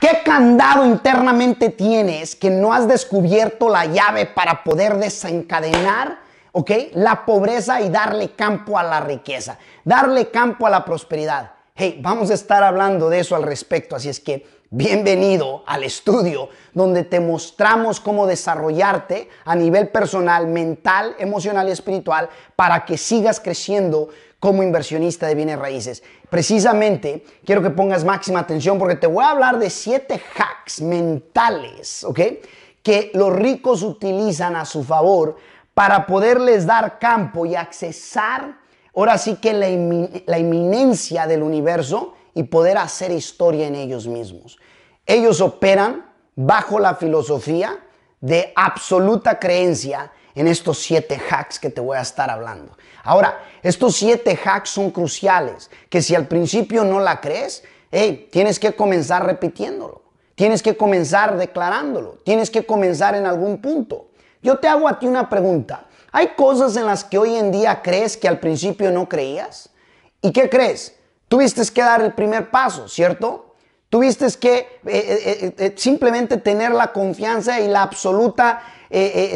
¿Qué candado internamente tienes que no has descubierto la llave para poder desencadenar? ¿ok? La pobreza y darle campo a la riqueza, darle campo a la prosperidad. Hey, vamos a estar hablando de eso al respecto, así es que Bienvenido al estudio donde te mostramos cómo desarrollarte a nivel personal, mental, emocional y espiritual para que sigas creciendo como inversionista de bienes raíces. Precisamente quiero que pongas máxima atención porque te voy a hablar de siete hacks mentales, Que los ricos utilizan a su favor para poderles dar campo y accesar ahora sí que la, la inminencia del universo y poder hacer historia en ellos mismos. Ellos operan bajo la filosofía de absoluta creencia en estos siete hacks que te voy a estar hablando. Ahora, estos siete hacks son cruciales, que si al principio no la crees, tienes que comenzar repitiéndolo, tienes que comenzar declarándolo, tienes que comenzar en algún punto. Yo te hago a ti una pregunta. ¿Hay cosas en las que hoy en día crees que al principio no creías? ¿Y qué crees? Tuviste que dar el primer paso, ¿cierto? Tuviste que eh, eh, eh, simplemente tener la confianza y la absoluta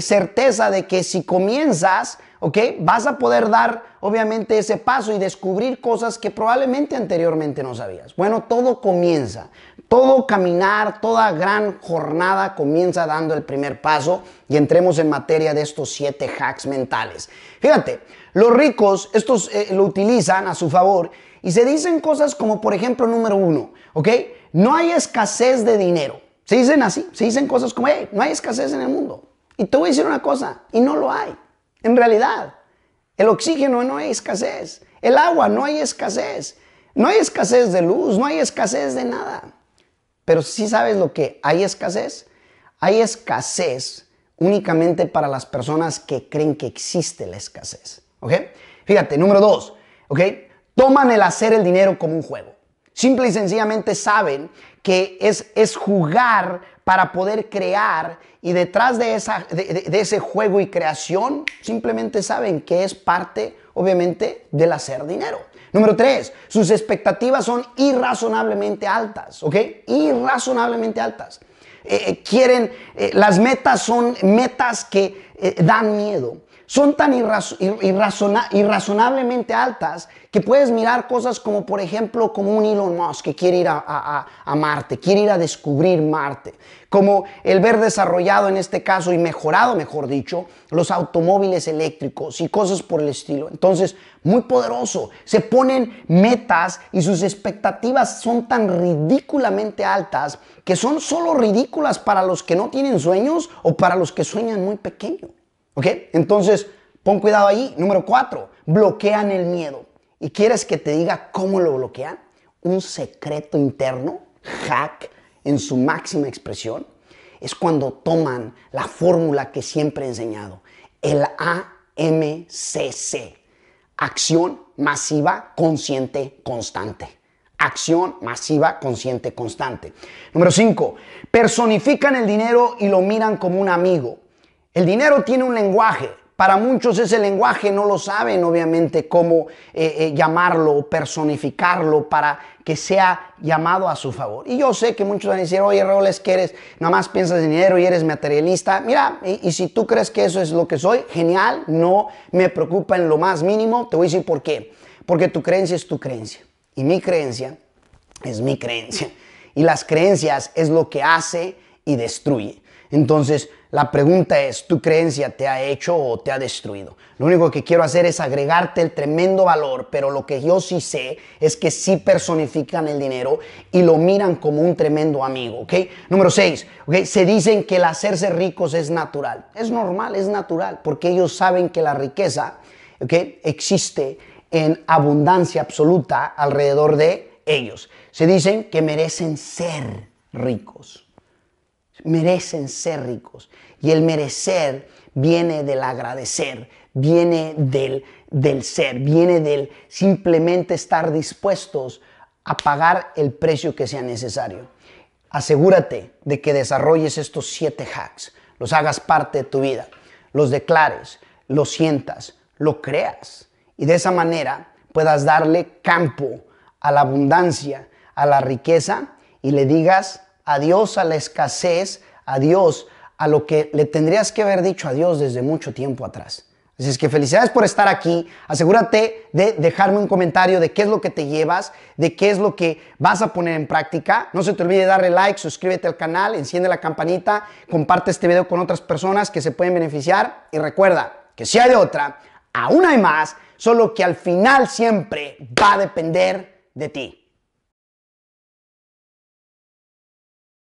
certeza de que si comienzas, ¿ok? Vas a poder dar obviamente ese paso y descubrir cosas que probablemente anteriormente no sabías. Bueno, todo comienza, todo caminar, toda gran jornada comienza dando el primer paso y entremos en materia de estos siete hacks mentales. Fíjate, los ricos estos lo utilizan a su favor y se dicen cosas como, por ejemplo, número uno, ¿ok? No hay escasez de dinero. Se dicen así, se dicen cosas como, hey, no hay escasez en el mundo. Y te voy a decir una cosa, y no lo hay. En realidad, el oxígeno no hay escasez. El agua no hay escasez. No hay escasez de luz, no hay escasez de nada. Pero si sabes lo que hay escasez, hay escasez únicamente para las personas que creen que existe la escasez. ¿Ok? Fíjate, número dos, ¿ok? toman el hacer el dinero como un juego. Simple y sencillamente saben que es, es jugar para poder crear y detrás de, esa, de, ese juego y creación simplemente saben que es parte, obviamente, del hacer dinero. Número tres, sus expectativas son irrazonablemente altas, ¿ok? Irrazonablemente altas. Eh, eh, quieren, eh, las metas son metas que eh, dan miedo. Son tan irrazonablemente altas que puedes mirar cosas como, por ejemplo, como un Elon Musk que quiere ir a, a, a Marte, quiere ir a descubrir Marte, como el ver desarrollado en este caso y mejorado, mejor dicho, los automóviles eléctricos y cosas por el estilo. Entonces, muy poderoso. Se ponen metas y sus expectativas son tan ridículamente altas que son solo ridículas para los que no tienen sueños o para los que sueñan muy pequeños. ¿Ok? Entonces, pon cuidado ahí. Número cuatro, bloquean el miedo. ¿Y quieres que te diga cómo lo bloquean? Un secreto interno, hack, en su máxima expresión, es cuando toman la fórmula que siempre he enseñado, el AMCC, acción masiva, consciente, constante. Acción masiva, consciente, constante. Número cinco, Personifican el dinero y lo miran como un amigo. El dinero tiene un lenguaje. Para muchos ese lenguaje no lo saben, obviamente, cómo llamarlo eh, o eh, llamarlo, personificarlo para que sea llamado a su favor. Y yo sé que muchos van a decir, oye, Raúl, es que eres, nada más piensas en dinero y eres materialista. Mira, y, y, si tú crees que eso es lo que soy, genial, no me preocupa en lo más mínimo. Te voy a decir por qué. Porque tu creencia es tu creencia. Y mi creencia es mi creencia. Y las creencias es lo que hace y destruye. Entonces, la pregunta es, ¿tu creencia te ha hecho o te ha destruido? Lo único que quiero hacer es agregarte el tremendo valor, pero lo que yo sí sé es que sí personifican el dinero y lo miran como un tremendo amigo, ¿ok? Número 6, Se dicen que el hacerse ricos es natural. Es normal, es natural, porque ellos saben que la riqueza, Existe en abundancia absoluta alrededor de ellos. Se dicen que merecen ser ricos merecen ser ricos. Y el merecer viene del agradecer, viene del, ser, viene del simplemente estar dispuestos a pagar el precio que sea necesario. Asegúrate de que desarrolles estos siete hacks, los hagas parte de tu vida, los declares, los sientas, lo creas y de esa manera puedas darle campo a la abundancia, a la riqueza y le digas adiós a la escasez, adiós a lo que le tendrías que haber dicho Dios desde mucho tiempo atrás. Así es que felicidades por estar aquí. Asegúrate de dejarme un comentario de qué es lo que te llevas, de qué es lo que vas a poner en práctica. No se te olvide darle like, suscríbete al canal, enciende la campanita, comparte este video con otras personas que se pueden beneficiar y recuerda que si hay de otra, aún hay más, solo que al final siempre va a depender de ti.